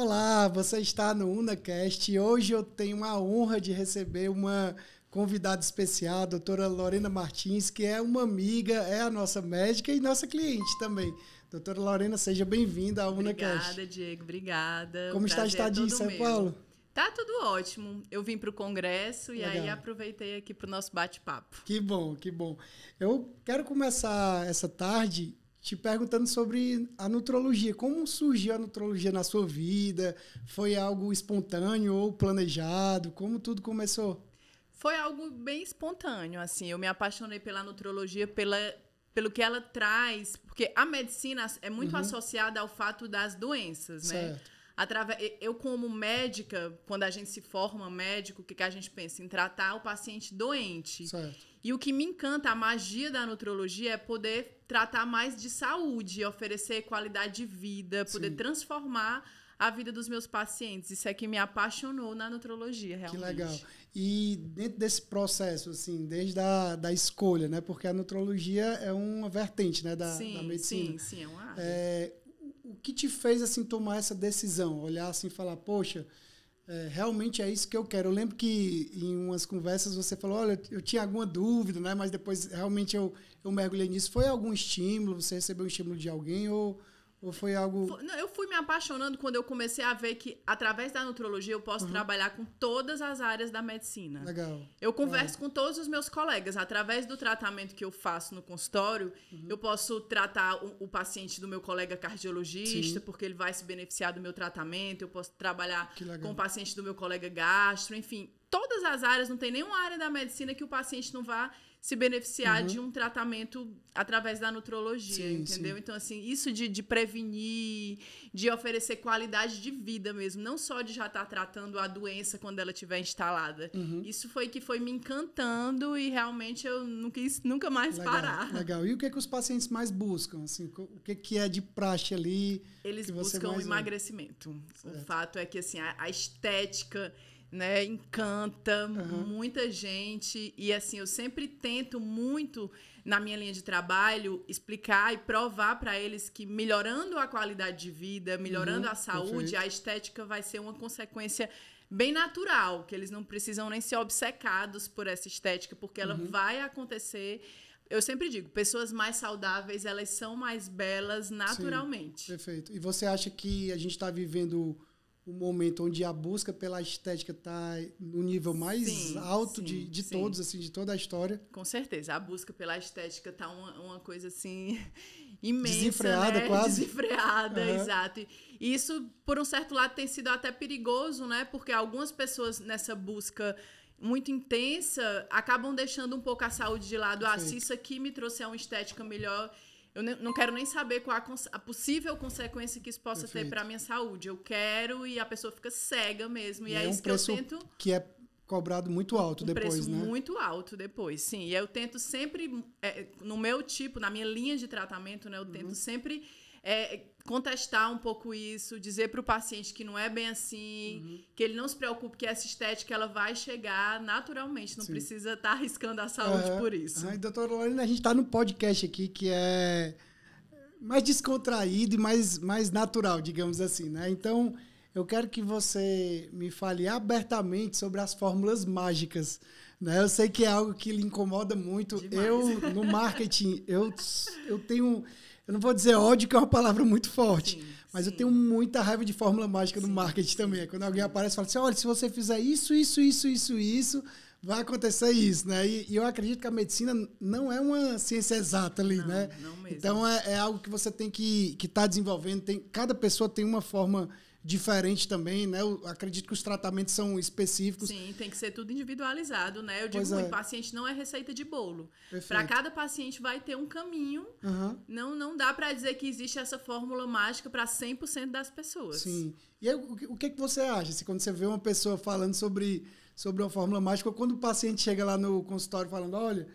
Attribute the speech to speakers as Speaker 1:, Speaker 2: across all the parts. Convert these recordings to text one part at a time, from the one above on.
Speaker 1: Olá, você está no UnaCast e hoje eu tenho a honra de receber uma convidada especial, a doutora Lorena Martins, que é uma amiga, é a nossa médica e nossa cliente também. Doutora Lorena, seja bem-vinda ao UnaCast. Obrigada,
Speaker 2: Diego, obrigada. Como está a é estadia em São Paulo? Tá tudo ótimo. Eu vim para o congresso Legal. e aí aproveitei aqui para o
Speaker 1: nosso bate-papo. Que bom, que bom. Eu quero começar essa tarde te perguntando sobre a nutrologia. Como surgiu a nutrologia na sua vida? Foi algo espontâneo ou planejado? Como tudo começou?
Speaker 2: Foi algo bem espontâneo, assim. Eu me apaixonei pela nutrologia, pela, pelo que ela traz, porque a medicina é muito uhum. associada ao fato das doenças, né? Certo através eu como médica, quando a gente se forma médico, o que, que a gente pensa em tratar o paciente doente. Certo. E o que me encanta, a magia da nutrologia é poder tratar mais de saúde, oferecer qualidade de vida, poder Sim. transformar a vida dos meus pacientes. Isso é que me apaixonou na nutrologia, realmente. Que legal.
Speaker 1: E dentro desse processo, assim, desde a da escolha, né? Porque a nutrologia é uma vertente, né? Da, sim, da medicina. Sim, sim, é uma área. É, o que te fez assim tomar essa decisão? Olhar assim e falar, poxa, é, realmente é isso que eu quero. Eu lembro que em umas conversas você falou, olha, eu tinha alguma dúvida, né? mas depois realmente eu, eu mergulhei nisso. Foi algum estímulo? Você recebeu um estímulo de alguém ou ou foi algo. Não,
Speaker 2: eu fui me apaixonando quando eu comecei a ver que, através da nutrologia, eu posso uhum. trabalhar com todas as áreas da medicina. Legal. Eu converso é. com todos os meus colegas. Através do tratamento que eu faço no consultório, uhum. eu posso tratar o, o, paciente do meu colega cardiologista, Sim. porque ele vai se beneficiar do meu tratamento. Eu posso trabalhar com o paciente do meu colega gastro. Enfim, todas as áreas, não tem nenhuma área da medicina que o paciente não vá se beneficiar uhum. de um tratamento através da nutrologia, sim, entendeu? Sim. Então, assim, isso de, de prevenir, de oferecer qualidade de vida mesmo, não só de já estar tá tratando a doença quando ela estiver instalada. Uhum. Isso foi que foi me encantando e realmente eu não quis nunca mais legal, parar.
Speaker 1: Legal. E o que, é que os pacientes mais buscam? Assim, o que, é que é de praxe ali? Eles buscam
Speaker 2: emagrecimento. O fato é que assim, a, a estética né? Encanta uhum. muita gente. E assim, eu sempre tento muito na minha linha de trabalho explicar e provar para eles que melhorando a qualidade de vida, melhorando uhum, a saúde, a estética vai ser uma consequência bem natural, que eles não precisam nem ser obcecados por essa estética, porque ela uhum. vai acontecer. Eu sempre digo, pessoas mais saudáveis, elas são mais belas naturalmente.
Speaker 1: Sim, perfeito. E você acha que a gente está vivendo um momento onde a busca pela estética está no nível mais sim, alto sim, de, de sim. todos, assim, de toda a história.
Speaker 2: Com certeza, a busca pela estética está uma, uma coisa assim imensa. Né? Desenfreada, né? quase. Desenfreada, uhum. exato. E isso, por um certo lado, tem sido até perigoso, né? Porque algumas pessoas nessa busca muito intensa acabam deixando um pouco a saúde de lado. Ah, se isso aqui me a uma estética melhor, eu não quero nem saber qual a, a possível consequência que isso possa Perfeito. ter para minha saúde. Eu quero e a pessoa fica cega mesmo. E, e é, é um isso que eu tento.
Speaker 1: Que é cobrado muito alto um depois, preço né? Muito
Speaker 2: alto depois, sim. E eu tento sempre, é, no meu tipo, na minha linha de tratamento, né? Eu uhum. tento sempre é, contestar um pouco isso, dizer para o paciente que não é bem assim, uhum. que ele não se preocupe que essa estética ela vai chegar naturalmente, não Sim. precisa estar tá arriscando a saúde por isso. Ai,
Speaker 1: doutora Lorena, a gente está no podcast aqui que é mais descontraído e mais, mais natural, digamos assim, né? Então, eu quero que você me fale abertamente sobre as fórmulas mágicas. Né? Eu sei que é algo que lhe incomoda muito. Demais. Eu, no marketing, eu, eu tenho eu não vou dizer ódio, que é uma palavra muito forte. Sim, mas sim. eu tenho muita raiva de fórmula mágica no marketing também. É quando alguém aparece e fala assim: olha, se você fizer isso, isso, isso, isso, isso, vai acontecer isso, né? E, e, eu acredito que a medicina não é uma ciência exata ali, não, né? Não mesmo. Então é, é, algo que você tem que estar que tá desenvolvendo. Tem, cada pessoa tem uma forma diferente também, né? Eu acredito que os tratamentos são específicos. Sim,
Speaker 2: tem que ser tudo individualizado, né? Eu digo, pois é. paciente não é receita de bolo. Para cada paciente vai ter um caminho. Uhum. Não, não dá para dizer que existe essa fórmula mágica para 100% das pessoas. Sim.
Speaker 1: E aí, o que, que você acha? Se assim, quando você vê uma pessoa falando sobre, sobre uma fórmula mágica, ou quando o paciente chega lá no consultório falando, olha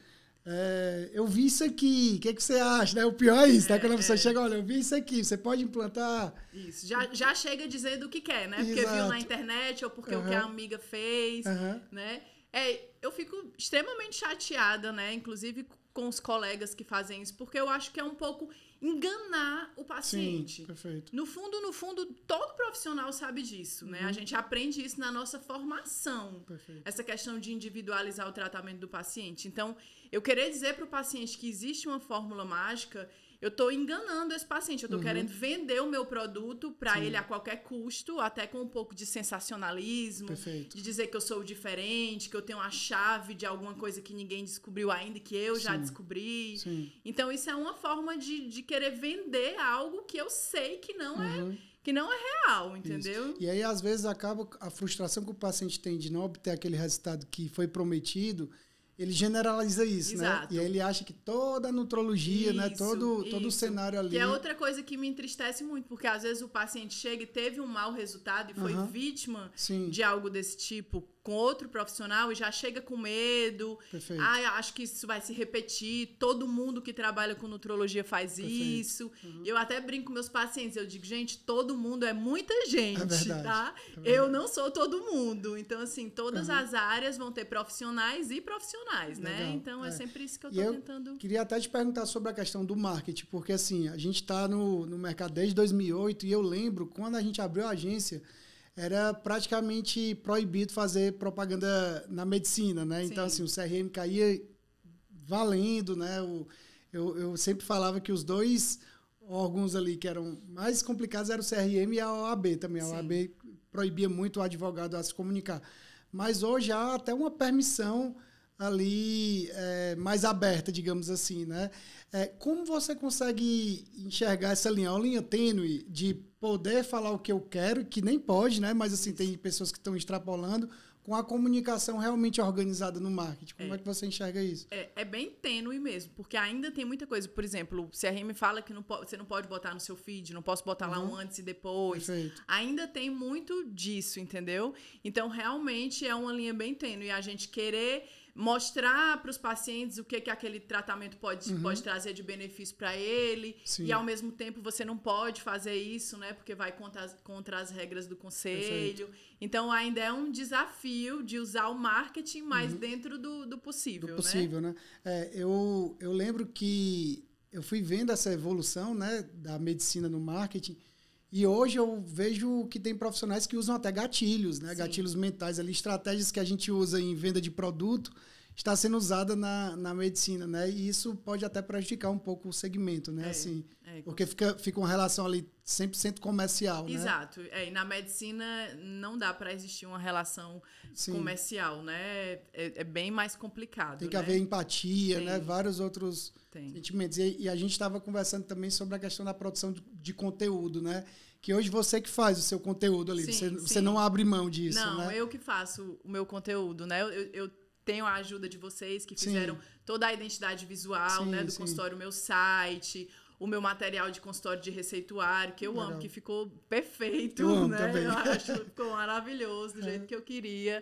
Speaker 1: é, eu vi isso aqui, o que, é que você acha? Né? O pior é isso, né? É, Quando a pessoa é. chega, olha, eu vi isso aqui, você pode implantar. Isso,
Speaker 2: já, já chega dizendo o que quer, né? Porque Exato. viu na internet ou porque uhum. o que a amiga fez, uhum. né? É, eu fico extremamente chateada, né? Inclusive com os colegas que fazem isso, porque eu acho que é um pouco enganar o paciente. Sim, perfeito. No fundo, no fundo, todo profissional sabe disso, uhum. né? A uhum. gente aprende isso na nossa formação. Perfeito. Essa questão de individualizar o tratamento do paciente. Então, eu querer dizer para o paciente que existe uma fórmula mágica eu estou enganando esse paciente, eu estou uhum. querendo vender o meu produto para ele a qualquer custo, até com um pouco de sensacionalismo, Perfeito. de dizer que eu sou diferente, que eu tenho a chave de alguma coisa que ninguém descobriu ainda, que eu Sim. já descobri. Sim. Então, isso é uma forma de, de querer vender algo que eu sei que não é uhum. é que não é real, entendeu? Isso.
Speaker 1: E aí, às vezes, acaba a frustração que o paciente tem de não obter aquele resultado que foi prometido ele generaliza isso, né? Exato. né? E ele acha que toda a nutrologia, isso, né? Todo, isso. todo o cenário ali. Que é outra
Speaker 2: coisa que me entristece muito, porque às vezes o paciente chega e teve um mau resultado e foi vítima Sim. de algo desse tipo com outro profissional e já chega com medo. Perfeito. Ah, acho que isso vai se repetir. Todo mundo que trabalha com nutrologia faz Perfeito. isso. Uhum. Eu até brinco com meus pacientes, eu digo, gente, todo mundo é muita gente, é verdade, tá? É eu não sou todo mundo. Então assim, todas uhum. as áreas vão ter profissionais e profissionais, né? Legal. né? Então é. é. sempre isso que eu estou tentando.
Speaker 1: Queria até te perguntar sobre a questão do marketing, porque assim, a gente está no, no mercado desde 2008 e eu lembro quando a gente abriu a agência, era praticamente proibido fazer propaganda na medicina, né? Então, Sim. Então, assim, o CRM caía valendo, né? eu, eu sempre falava que os dois órgãos ali que eram mais complicados eram o CRM e a OAB também. A Sim. OAB proibia muito o advogado a se comunicar. Mas hoje há até uma permissão ali é, mais aberta, digamos assim, né? É, como você consegue enxergar essa linha, é uma linha tênue de poder falar o que eu quero, que nem pode, né? Mas assim, tem pessoas que estão extrapolando com a comunicação realmente organizada no marketing. Como é, é que você enxerga isso?
Speaker 2: É, é, bem tênue mesmo, porque ainda tem muita coisa. Por exemplo, o CRM fala que não você não pode botar no seu feed, não posso botar uhum. lá um antes e depois. Perfeito. Ainda tem muito disso, entendeu? Então, realmente é uma linha bem tênue. E a gente querer mostrar para os pacientes o que, que aquele tratamento pode, uhum. pode trazer de benefício para ele. Sim. E ao mesmo tempo você não pode fazer isso, né? Porque vai contra as, contra as regras do conselho. Perfeito. Então ainda é um desafio de usar o marketing mais uhum. dentro do, do possível. Do né? possível,
Speaker 1: né? né? É, eu, eu lembro que eu fui vendo essa evolução né, da medicina no marketing e hoje eu vejo que tem profissionais que usam até gatilhos, né? Sim. Gatilhos mentais ali, estratégias que a gente usa em venda de produto está sendo usada na, na medicina, né? E isso pode até prejudicar um pouco o segmento, né? É. Assim, é, Porque fica, fica uma relação ali 100% comercial, né? Exato.
Speaker 2: É, e na medicina não dá para existir uma relação Sim. comercial, né? É, é, bem mais complicado. Tem que né? haver
Speaker 1: empatia, né? Tem. né? Vários outros Tem. sentimentos. E, e a gente estava conversando também sobre a questão da produção de, de conteúdo, né? que hoje você que faz o seu conteúdo ali, sim, você, sim. você, não abre mão disso, não, né? Não, eu
Speaker 2: que faço o meu conteúdo, né? Eu, eu tenho a ajuda de vocês que fizeram sim. toda a identidade visual, né, do consultório, meu site, o meu material de consultório de receituário, que eu Legal. amo, que ficou perfeito, eu né? Eu acho ficou maravilhoso, do é. jeito que eu queria.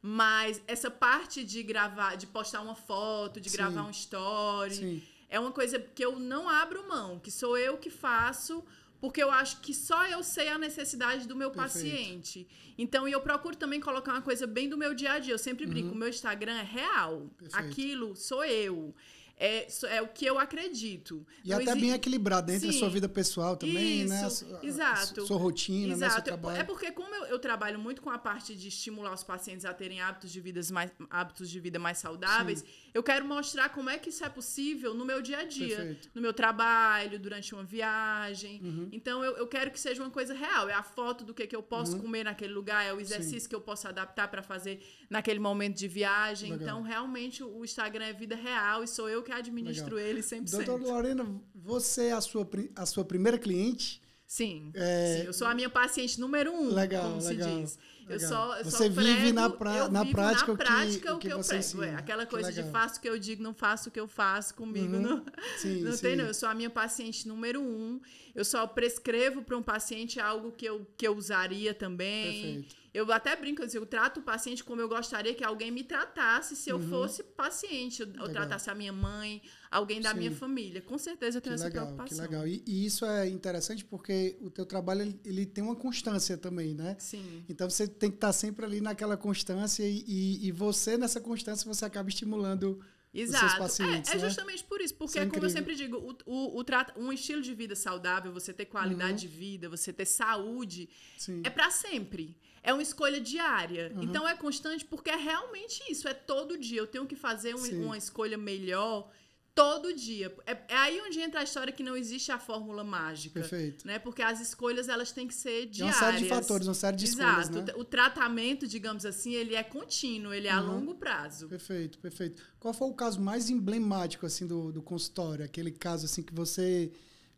Speaker 2: Mas essa parte de gravar, de postar uma foto, de Sim. gravar um story, Sim. é uma coisa que eu não abro mão, que sou eu que faço porque eu acho que só eu sei a necessidade do meu Perfeito. paciente. Então, e eu procuro também colocar uma coisa bem do meu dia a dia. Eu sempre brinco, uhum. meu Instagram é real. Perfeito. Aquilo sou eu é, é o que eu acredito. E não até exi... bem
Speaker 1: equilibrado dentro a da sua vida pessoal também, né? Isso, né? exato. sua rotina, exato. Né? Seu trabalho. É
Speaker 2: porque como eu, eu, trabalho muito com a parte de estimular os pacientes a terem hábitos de, vida mais, hábitos de vida mais saudáveis, Sim eu quero mostrar como é que isso é possível no meu dia a dia, Perfeito. no meu trabalho, durante uma viagem. Uhum. Então eu, eu, quero que seja uma coisa real. É a foto do que, que eu posso uhum. comer naquele lugar, é o exercício Sim. que eu posso adaptar para fazer naquele momento de viagem. Legal. Então realmente o Instagram é vida real e sou eu que administro Legal. ele 100%. Doutora
Speaker 1: Lorena, você é a sua, a sua primeira cliente? Sim, é... sim, eu
Speaker 2: sou a minha paciente
Speaker 1: número um, legal, como legal. se diz. Eu só, eu você só prego, vive na, pra, na prática, na prática o que, o que, eu prego. É, aquela coisa de
Speaker 2: faço o que eu digo, não faço o que eu faço comigo. Uhum. Não, sim, não sim. tem, não. Eu sou a minha paciente número um. Eu só prescrevo para um paciente algo que eu, que eu usaria também. Perfeito. Eu até brinco, eu, assim, digo, eu trato o paciente como eu gostaria que alguém me tratasse se eu uhum. fosse paciente. Eu, tratasse a minha mãe, alguém da Sim. minha família. Com certeza eu tenho que essa legal, preocupação. Que legal.
Speaker 1: E, e, isso é interessante porque o teu trabalho ele, ele, tem uma constância também, né? Sim. Então você tem que estar sempre ali naquela constância e, e, e você, nessa constância, você acaba estimulando. Exato. É, Exato. é, né? justamente
Speaker 2: por isso, porque, isso é, é como eu sempre digo, o, o, o trato, um estilo de vida saudável, você ter qualidade uhum. de vida, você ter saúde, Sim. é para sempre é uma escolha diária. Uhum. Então é constante porque é realmente isso, é todo dia. Eu tenho que fazer um, uma escolha melhor todo dia. É, é, aí onde entra a história que não existe a fórmula mágica. Perfeito. Né? Porque as escolhas elas têm que ser diárias. É uma série de fatores, uma série de escolhas. Exato. Né? O tratamento, digamos assim, ele é contínuo, ele é uhum. a longo
Speaker 1: prazo. Perfeito, perfeito. Qual foi o caso mais emblemático assim do, do consultório? Aquele caso assim que você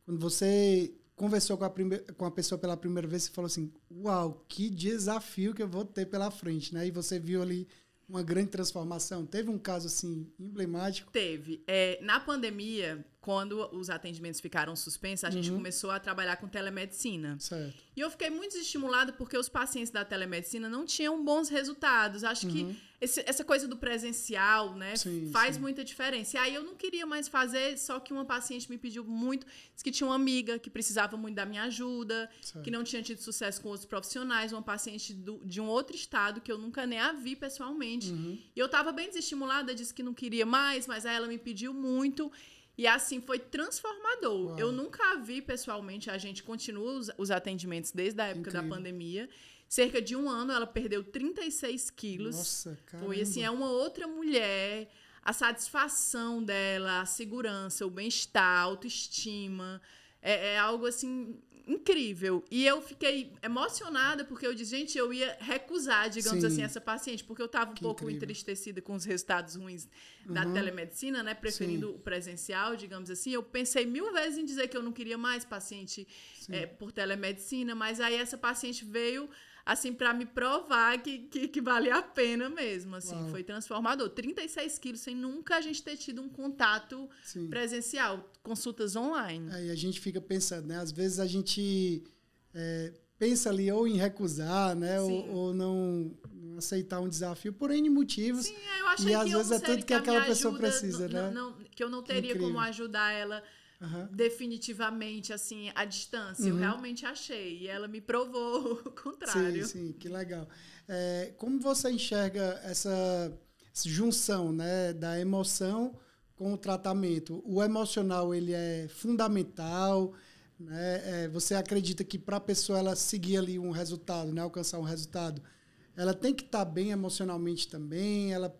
Speaker 1: quando você conversou com a, prime... com a pessoa pela primeira vez e falou assim: Uau, que desafio que eu vou ter pela frente, né? E você viu ali uma grande transformação. Teve um caso assim
Speaker 2: emblemático? Teve. É, na pandemia, quando os atendimentos ficaram suspensos, a uhum. gente começou a trabalhar com telemedicina. Certo. E eu fiquei muito estimulada porque os pacientes da telemedicina não tinham bons resultados. Acho uhum. que esse, essa coisa do presencial, né, sim, faz sim. muita diferença. E aí eu não queria mais fazer, só que uma paciente me pediu muito, disse que tinha uma amiga que precisava muito da minha ajuda, certo. que não tinha tido sucesso com outros profissionais, uma paciente do, de um outro estado que eu nunca nem a vi pessoalmente. Uhum. E eu estava bem desestimulada, disse que não queria mais, mas aí ela me pediu muito. E assim foi transformador. Uau. Eu nunca vi pessoalmente, a gente continua os, os atendimentos desde a época Incrível. da pandemia. Cerca de um ano ela perdeu 36 quilos. Nossa, cara. Foi assim, é uma outra mulher. A satisfação dela, a segurança, o bem-estar, a autoestima. É, é algo assim incrível. E eu fiquei emocionada porque eu disse, gente, eu ia recusar, digamos Sim. assim, essa paciente, porque eu estava um que pouco incrível. entristecida com os resultados ruins uhum. da telemedicina, né? Preferindo Sim. o presencial, digamos assim. Eu pensei mil vezes em dizer que eu não queria mais paciente é, por telemedicina, mas aí essa paciente veio assim, para me provar que, que, que valia a pena mesmo, assim, Uau. foi transformador. 36 quilos sem nunca a gente ter tido um contato
Speaker 1: Sim. presencial, consultas online. Aí a gente fica pensando, né? Às vezes a gente é, pensa ali ou em recusar, né? Ou, ou, não aceitar um desafio por N motivos. Sim, eu achei e que às vezes é tudo que, aquela pessoa precisa, né? Não,
Speaker 2: que eu não teria Incrível. como ajudar ela uhum. definitivamente, assim, a distância. Uhum. Eu realmente achei. E ela me provou o contrário. Sim, sim,
Speaker 1: que legal. É, como você enxerga essa junção né, da emoção com o tratamento? O emocional, ele é fundamental... Né? É, você acredita que para a pessoa ela seguir ali um resultado, né? alcançar um resultado, ela tem que estar tá bem emocionalmente também, ela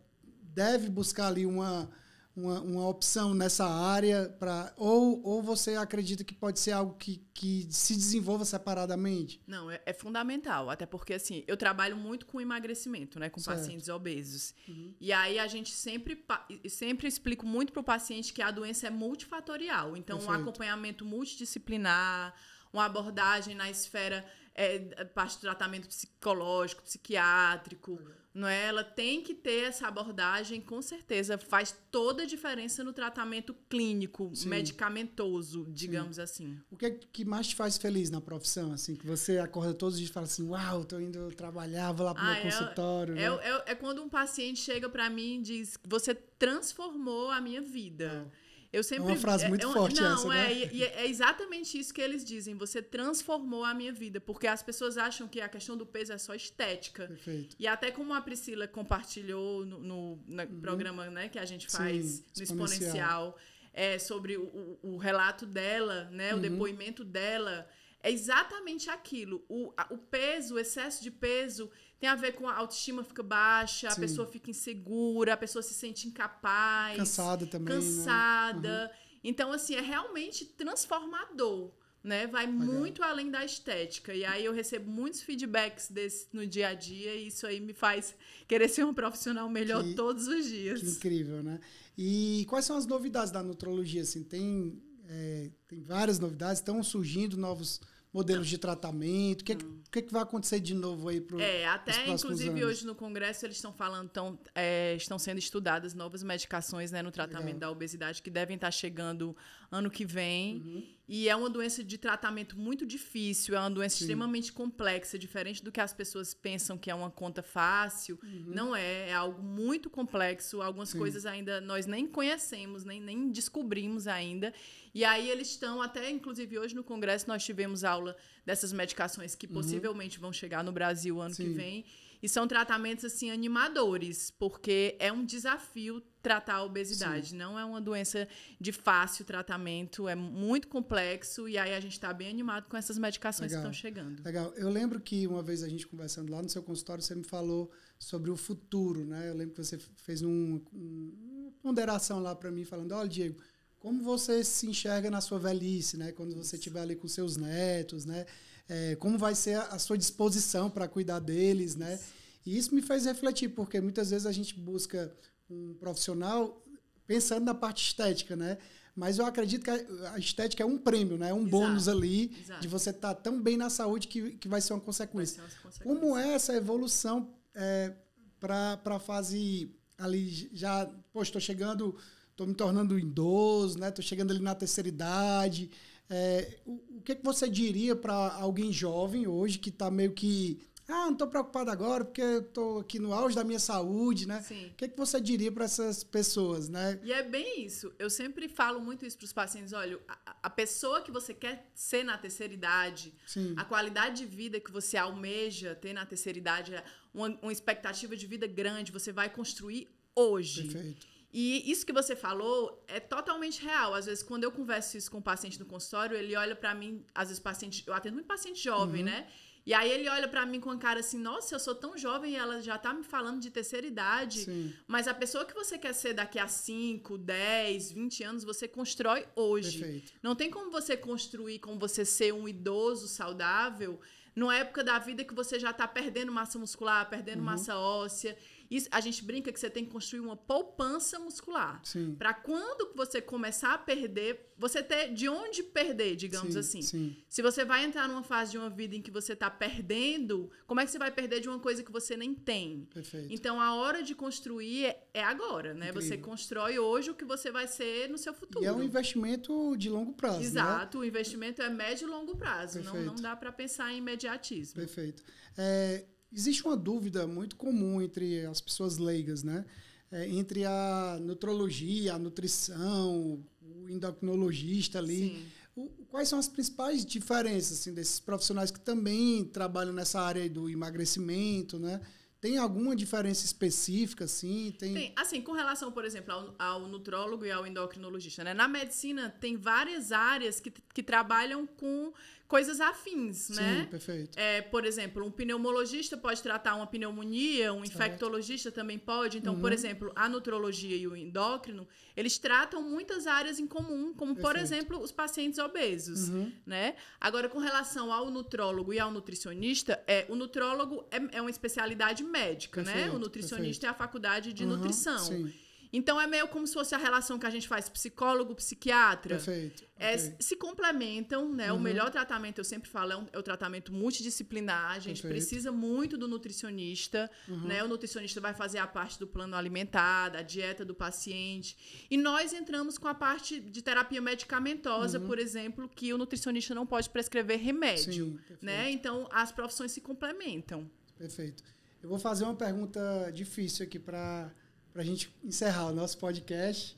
Speaker 1: deve buscar ali uma, uma, uma opção nessa área para ou, ou você acredita que pode ser algo que, que se desenvolva separadamente?
Speaker 2: Não, é, é fundamental, até porque assim, eu trabalho muito com emagrecimento, né, com certo. pacientes obesos. Uhum. E aí a gente sempre sempre explico muito para o paciente que a doença é multifatorial, então Perfeito. um acompanhamento multidisciplinar, uma abordagem na esfera é, parte do tratamento psicológico, psiquiátrico, uhum não é? Ela tem que ter essa abordagem, com certeza faz toda a diferença no tratamento clínico, Sim. medicamentoso, digamos Sim. assim.
Speaker 1: O que é que mais te faz feliz na profissão, assim, que você acorda todos os dias e fala assim, uau, tô indo trabalhar, vou lá pro ah, meu é, consultório. Né? É, é,
Speaker 2: é, quando um paciente chega para mim e diz, você transformou a minha vida. É. Eu sempre, é uma frase é, muito é, é, forte não, essa, né? É, é, exatamente isso que eles dizem. Você transformou a minha vida, porque as pessoas acham que a questão do peso é só estética. Perfeito. E até como a Priscila compartilhou no, no, no uhum. programa né, que a gente faz Sim, no Exponencial, exponencial é, sobre o, o, relato dela, né, uhum. o depoimento dela é exatamente aquilo. O, a, o peso, o excesso de peso, tem a ver com a autoestima fica baixa, Sim. a pessoa fica insegura, a pessoa se sente incapaz. Cansada também. Né? Cansada. Né? Uhum. Então, assim, é realmente transformador. Né? Vai Legal. muito além da estética. E aí eu recebo muitos feedbacks desse no dia a dia, e isso aí me faz querer ser um profissional melhor que,
Speaker 1: todos os dias. Que incrível, né? E quais são as novidades da nutrologia? Assim, tem é, tem várias novidades, estão surgindo novos modelos de tratamento. O que, é hum. que, é que, vai acontecer de novo aí para o É, até inclusive anos? hoje no
Speaker 2: Congresso eles estão falando, tão, é, estão sendo estudadas novas medicações né, no tratamento Legal. da obesidade que devem estar chegando ano que vem. Uhum. E é uma doença de tratamento muito difícil, é uma doença Sim. extremamente complexa, diferente do que as pessoas pensam que é uma conta fácil. Uhum. Não é, é algo muito complexo. Algumas Sim. coisas ainda nós nem conhecemos, nem, nem descobrimos ainda. E aí eles estão, até inclusive hoje no Congresso, nós tivemos aula dessas medicações que uhum. possivelmente vão chegar no Brasil ano Sim. que vem. E são tratamentos assim animadores, porque é um desafio tratar a obesidade. Sim. Não é uma doença de fácil tratamento, é muito complexo. E aí a gente está bem animado com essas medicações Legal. que estão chegando.
Speaker 1: Legal. Eu lembro que uma vez a gente conversando lá no seu consultório, você me falou sobre o futuro, né? Eu lembro que você fez um, um, uma ponderação lá para mim falando, olha, Diego, como você se enxerga na sua velhice, né? Quando você estiver ali com seus netos, né? É, como vai ser a sua disposição para cuidar deles, né? E isso me faz refletir, porque muitas vezes a gente busca um profissional pensando na parte estética, né? Mas eu acredito que a estética é um prêmio, né? É um exato, bônus ali exato. de você estar tá tão bem na saúde que, que vai ser uma consequência. Como é essa evolução é, para a fase ali já, Poxa, estou chegando, estou me tornando idoso, né? Estou chegando ali na terceira idade. É, o, o que, é que você diria para alguém jovem hoje que está meio que ah, não estou preocupado agora porque estou aqui no auge da minha saúde, né? Sim. O que, é que você diria para essas pessoas, né?
Speaker 2: E é bem isso. Eu sempre falo muito isso para os pacientes. Olha, a, a, pessoa que você quer ser na terceira idade, Sim. a qualidade de vida que você almeja ter na terceira idade, é uma, uma expectativa de vida grande, você vai construir hoje. Perfeito. E isso que você falou é totalmente real. Às vezes, quando eu converso isso com o paciente no consultório, ele olha para mim, às vezes, paciente, eu atendo muito paciente jovem, uhum. né? E aí ele olha para mim com a cara assim, nossa, eu sou tão jovem e ela já tá me falando de terceira idade. Sim. Mas a pessoa que você quer ser daqui a 5, 10, 20 anos, você constrói hoje. Perfeito. Não tem como você construir, como você ser um idoso saudável numa época da vida que você já tá perdendo massa muscular, perdendo uhum. massa óssea. Isso, a gente brinca que você tem que construir uma poupança muscular. Para quando você começar a perder, você ter de onde perder, digamos sim, assim. Sim. Se você vai entrar numa fase de uma vida em que você está perdendo, como é que você vai perder de uma coisa que você nem tem? Perfeito. Então a hora de construir é, é agora, né? Incrível. Você constrói hoje o que você vai ser no seu futuro. E é um
Speaker 1: investimento de longo prazo. Né? Exato,
Speaker 2: né? o investimento é médio e longo prazo. Não, não dá para pensar em imediatismo.
Speaker 1: Perfeito. É, existe uma dúvida muito comum entre as pessoas leigas, né? É, entre a nutrologia, a nutrição, o endocrinologista ali. O, quais são as principais diferenças assim, desses profissionais que também trabalham nessa área do emagrecimento, né? Tem alguma diferença específica, assim? Tem... tem
Speaker 2: assim, com relação, por exemplo, ao, ao, nutrólogo e ao endocrinologista, né? Na medicina tem várias áreas que, que trabalham com coisas afins, né? Sim, perfeito. É, por exemplo, um pneumologista pode tratar uma pneumonia, um certo. infectologista também pode. Então, uhum. por exemplo, a nutrologia e o endócrino, eles tratam muitas áreas em comum, como, perfeito. por exemplo, os pacientes obesos, uhum. né? Agora, com relação ao nutrólogo e ao nutricionista, é, o nutrólogo é, é uma especialidade médica, né? perfeito, né? O nutricionista é a faculdade de uhum, nutrição. Sim. Então é meio como se fosse a relação que a gente faz psicólogo, psiquiatra. Perfeito. É, okay. Se complementam, né? Uhum. O melhor tratamento, eu sempre falo, é, é o tratamento multidisciplinar. A gente Perfeito. precisa muito do nutricionista, uhum. né? O nutricionista vai fazer a parte do plano alimentar, da dieta do paciente. E nós entramos com a parte de terapia medicamentosa, uhum. por exemplo, que o nutricionista não pode prescrever remédio, Sim, né? Então as profissões se complementam.
Speaker 1: Perfeito. Eu vou fazer uma pergunta difícil aqui para para a gente encerrar o nosso podcast.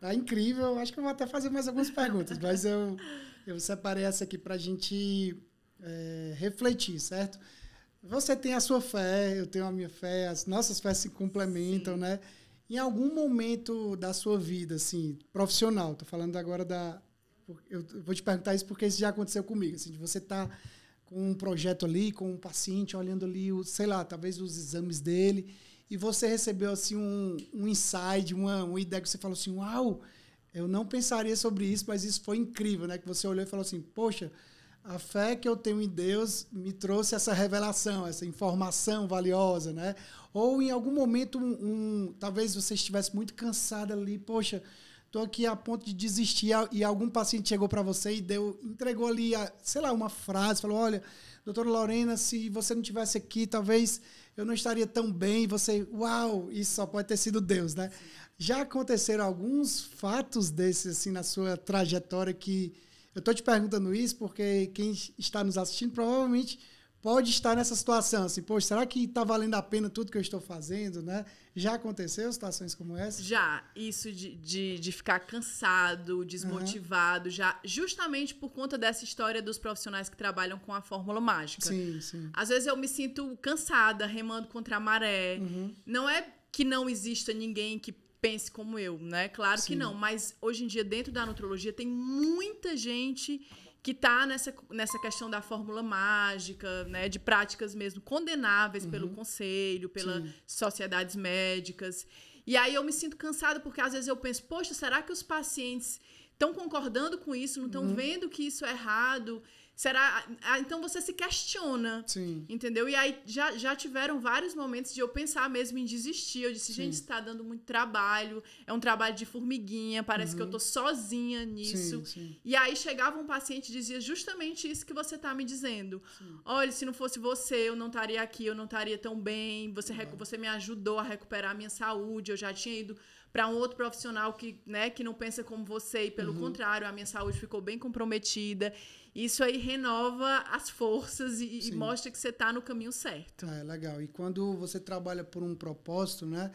Speaker 1: Tá incrível. Acho que eu vou até fazer mais algumas perguntas, mas eu, eu separei essa aqui para a gente é, refletir, certo? Você tem a sua fé, eu tenho a minha fé, as nossas fés se complementam, Sim. né? Em algum momento da sua vida, assim, profissional, tô falando agora da. Eu vou te perguntar isso porque isso já aconteceu comigo, assim, de você estar tá com um projeto ali, com um paciente, olhando ali, sei lá, talvez os exames dele, e você recebeu assim um, um insight, uma, uma ideia que você falou assim, uau, eu não pensaria sobre isso, mas isso foi incrível, né? Que você olhou e falou assim, poxa, a fé que eu tenho em Deus me trouxe essa revelação, essa informação valiosa, né? Ou em algum momento, um, um talvez você estivesse muito cansado ali, poxa, estou aqui a ponto de desistir e algum paciente chegou para você e deu, entregou ali, sei lá, uma frase, falou, olha doutora Lorena, se você não tivesse aqui, talvez eu não estaria tão bem. Você, uau, isso só pode ter sido Deus, né? Já aconteceram alguns fatos desses, assim, na sua trajetória que. Eu estou te perguntando isso porque quem está nos assistindo provavelmente pode estar nessa situação, assim, poxa, será que está valendo a pena tudo que eu estou fazendo, né? Já aconteceu situações como essa?
Speaker 2: Já. Isso de, de, de ficar cansado, desmotivado, uhum. já. Justamente por conta dessa história dos profissionais que trabalham com a fórmula mágica. Sim, sim. Às vezes eu me sinto cansada, remando contra a maré. Uhum. Não é que não exista ninguém que pense como eu, né? Claro sim. que não. Mas hoje em dia, dentro da nutrologia, tem muita gente que está nessa, nessa questão da fórmula mágica, né, de práticas mesmo condenáveis uhum. pelo conselho, pelas sociedades médicas. E aí eu me sinto cansada porque às vezes eu penso, poxa, será que os pacientes estão concordando com isso, não estão uhum. vendo que isso é errado? Será. Ah, ah, então você se questiona. Sim. Entendeu? E aí já, já tiveram vários momentos de eu pensar mesmo em desistir. Eu disse, Sim. gente, está dando muito trabalho, é um trabalho de formiguinha, parece uhum. que eu uhum. tô sozinha nisso. Sim, sim. E aí chegava um paciente e dizia justamente isso que você tá me dizendo. Sim. Olha, se não fosse você, eu não estaria aqui, eu não estaria tão bem. Você, uhum. você me ajudou a recuperar a minha saúde, eu já tinha ido para um outro profissional que, né, que não pensa como você e pelo uhum. contrário, a minha saúde ficou bem comprometida. Isso aí renova as forças e, e mostra que você está no caminho certo.
Speaker 1: é legal. E quando você trabalha por um propósito, né?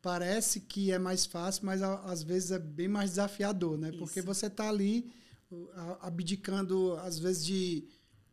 Speaker 1: Parece que é mais fácil, mas a, às vezes é bem mais desafiador, né? Isso. Porque você está ali abdicando, às vezes, de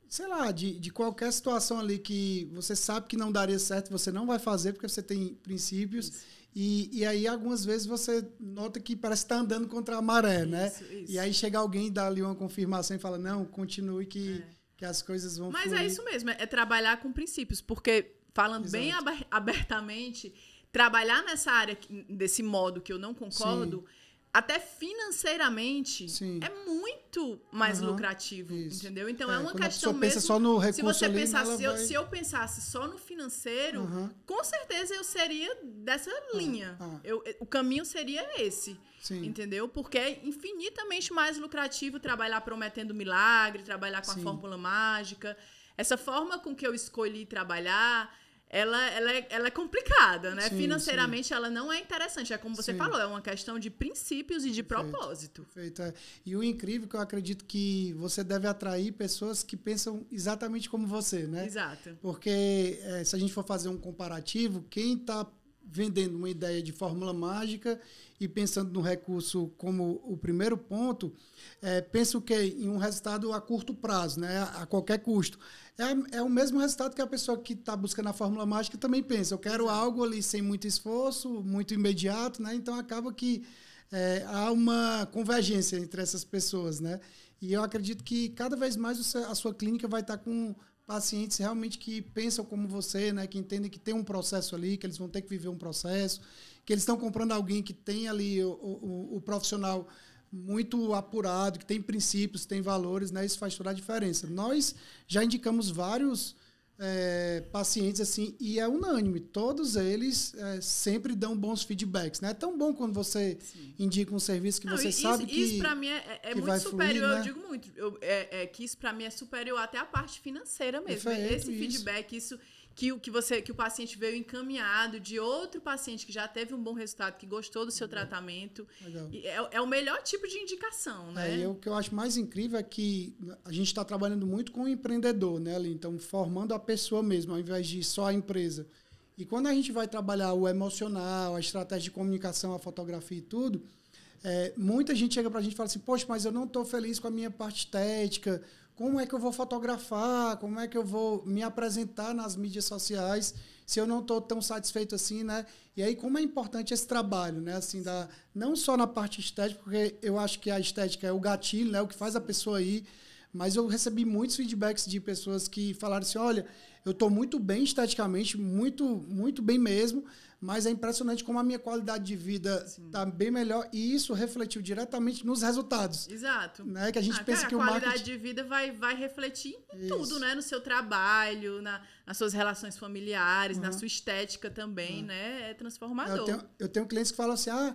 Speaker 1: sei lá, de, de qualquer situação ali que você sabe que não daria certo, você não vai fazer porque você tem princípios. Isso. E, e aí, algumas vezes, você nota que parece que tá andando contra a maré, né? isso, né? Isso. E aí chega alguém e dá ali uma confirmação e fala, não, continue que, é. que as coisas vão Mas é fluir. é isso
Speaker 2: mesmo, é trabalhar com princípios, porque, falando Exato. bem abertamente, trabalhar nessa área desse modo que eu não concordo. Sim até financeiramente Sim. é muito mais uhum, lucrativo, isso. entendeu? Então é, é uma questão mesmo. Pensa só no recurso se você ali, pensasse, se eu, vai... se eu pensasse só no financeiro, uhum. com certeza eu seria dessa é, linha. Uhum. Eu, é, o caminho seria esse. Sim. Entendeu? Porque é infinitamente mais lucrativo trabalhar prometendo milagre, trabalhar com Sim. a fórmula mágica. Essa forma com que eu escolhi trabalhar ela, ela, é, ela é complicada, né? Sim, Financeiramente sim. ela não é interessante. É como você sim. falou, é
Speaker 1: uma questão de princípios e de Perfeito. propósito. Perfeito. É. E o incrível é que eu acredito que você deve atrair pessoas que pensam exatamente como você, né? Exato. Porque é, se a gente for fazer um comparativo, quem está vendendo uma ideia de fórmula mágica e pensando no recurso como o primeiro ponto, é, penso que em um resultado a curto prazo, né, a qualquer custo. É, é o mesmo resultado que a pessoa que está buscando a fórmula mágica também pensa. Eu quero algo ali sem muito esforço, muito imediato, né? Então acaba que é, há uma convergência entre essas pessoas, né? E eu acredito que cada vez mais a sua clínica vai estar tá com pacientes realmente que pensam como você, né, que entendem que tem um processo ali, que eles vão ter que viver um processo, que eles estão comprando alguém que tem ali o, o, o, profissional muito apurado, que tem princípios, tem valores, né, isso faz toda a diferença. Nós já indicamos vários é, pacientes assim e é unânime todos eles é, sempre dão bons feedbacks né é tão bom quando você Sim. indica um serviço que Não, você isso, sabe que isso para mim é, é, é muito superior fluir, né? eu digo
Speaker 2: muito eu, é, é que isso para mim é superior até a parte financeira mesmo Efeito, esse feedback isso. isso que o que você que o paciente veio encaminhado de outro paciente que já teve um bom resultado, que gostou do seu Legal. tratamento. Legal. É, é, o melhor tipo de indicação, né? É, eu, o
Speaker 1: que eu acho mais incrível é que a gente está trabalhando muito com o empreendedor, né, ali, então formando a pessoa mesmo, ao invés de só a empresa. E quando a gente vai trabalhar o emocional, a estratégia de comunicação, a fotografia e tudo, é, muita gente chega para a gente e fala assim, poxa, mas eu não estou feliz com a minha parte estética, como é que eu vou fotografar, como é que eu vou me apresentar nas mídias sociais se eu não estou tão satisfeito assim, né? E aí como é importante esse trabalho, né? Assim, da, não só na parte estética, porque eu acho que a estética é o gatilho, né? O que faz a pessoa ir. Mas eu recebi muitos feedbacks de pessoas que falaram assim, olha, eu estou muito bem esteticamente, muito, muito bem mesmo, mas é impressionante como a minha qualidade de vida está bem melhor e isso refletiu diretamente nos resultados. Exato. Né? Que a gente ah, pensa cara, que o marketing... A qualidade
Speaker 2: de vida vai, vai refletir em isso. tudo, né? No seu trabalho, na, nas suas relações familiares, uhum. na sua estética também, uhum. né? É transformador. Eu tenho,
Speaker 1: eu tenho clientes que falam assim, ah...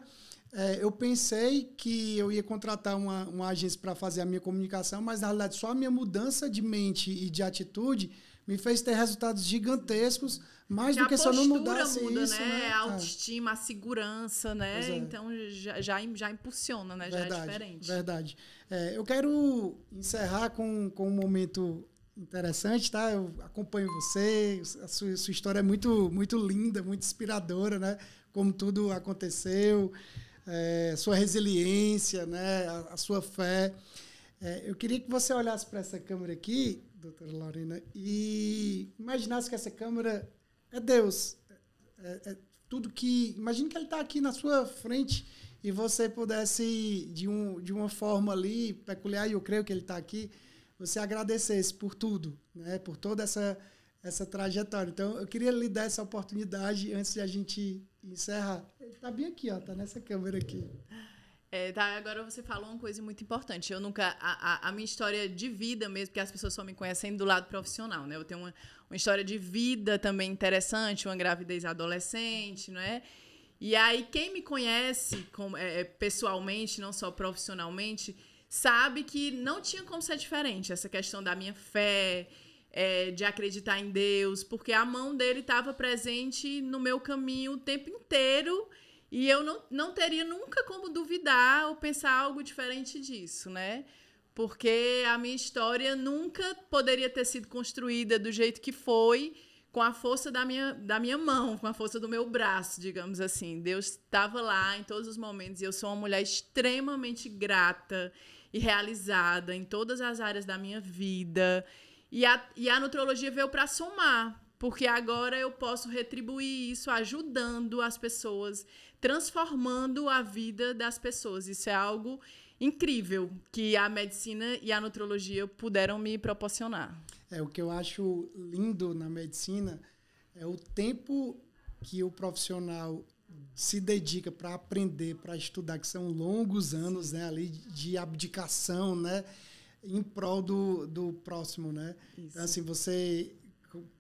Speaker 1: É, eu pensei que eu ia contratar uma, uma agência para fazer a minha comunicação, mas na realidade só a minha mudança de mente e de atitude me fez ter resultados gigantescos, mais que do que se eu não mudasse muda, isso. Né? né? A é. autoestima,
Speaker 2: é. a segurança, né? É. Então já, já, já impulsiona, né? Verdade, já é diferente.
Speaker 1: Verdade. É, eu quero encerrar com, com um momento interessante, tá? Eu acompanho você, a sua, sua história é muito, muito linda, muito inspiradora, né? Como tudo aconteceu, é, sua resiliência, né? a, a sua fé. É, eu queria que você olhasse para essa câmera aqui, doutora Laurina, e imaginasse que essa câmera é Deus. É, é, é tudo que. Imagine que ele está aqui na sua frente e você pudesse, de, um, de uma forma ali peculiar, e eu creio que ele está aqui, você agradecesse por tudo, né? por toda essa, essa trajetória. Então, eu queria lhe dar essa oportunidade antes de a gente encerrar. Ele está bem aqui, ó, está nessa câmera aqui.
Speaker 2: É, tá, agora você falou uma coisa muito importante. Eu nunca. A, a, a, minha história de vida mesmo, porque as pessoas só me conhecem do lado profissional, né? Eu tenho uma, uma história de vida também interessante, uma gravidez adolescente, não é? E aí, quem me conhece é, é, pessoalmente, não só profissionalmente, sabe que não tinha como ser diferente essa questão da minha fé, é, de acreditar em Deus, porque a mão dele estava presente no meu caminho o tempo inteiro. E eu não, não teria nunca como duvidar ou pensar algo diferente disso, né? Porque a minha história nunca poderia ter sido construída do jeito que foi, com a força da minha, da minha mão, com a força do meu braço, digamos assim. Deus estava lá em todos os momentos e eu sou uma mulher extremamente grata e realizada em todas as áreas da minha vida. E a, e a nutrologia veio para somar, porque agora eu posso retribuir isso ajudando as pessoas transformando a vida das pessoas. Isso é algo incrível que a medicina e a nutrologia puderam me proporcionar.
Speaker 1: É o que eu acho lindo na medicina é o tempo que o profissional se dedica para aprender, para estudar, que são longos anos, né, ali de abdicação, né, em prol do, do próximo, né. Então, Isso. Então, assim, você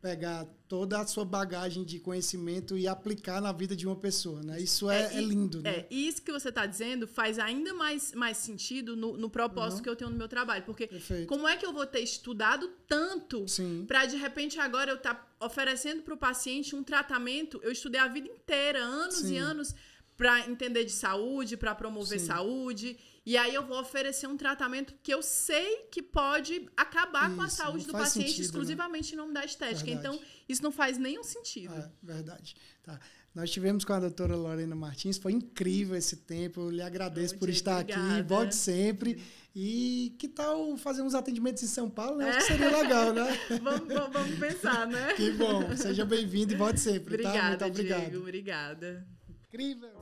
Speaker 1: pegar toda a sua bagagem de conhecimento e aplicar na vida de uma pessoa, né? Isso é, é, é lindo, né? É,
Speaker 2: e isso que você está dizendo faz ainda mais, mais sentido no, no propósito uhum. que eu tenho no meu trabalho, porque Perfeito. como é que eu vou ter estudado tanto para de repente agora eu estar tá oferecendo para o paciente um tratamento? Eu estudei a vida inteira, anos Sim. e anos para entender de saúde, para promover Sim. saúde e aí eu vou oferecer um tratamento que eu sei que pode acabar isso, com a saúde do paciente sentido, né? exclusivamente né? em nome da estética. Verdade. Então, isso não faz nenhum sentido. É,
Speaker 1: verdade. Tá. Nós tivemos com a doutora Lorena Martins, foi incrível esse tempo. Eu lhe agradeço Bom por dia, estar obrigada. aqui, volte sempre. E que tal fazer uns atendimentos em São Paulo? Acho que é. seria legal, né? vamos, vamos, vamos, pensar, né? Que bom, seja bem-vindo e volte sempre. Obrigada, tá? Muito obrigado. Diego,
Speaker 2: obrigada. Incrível.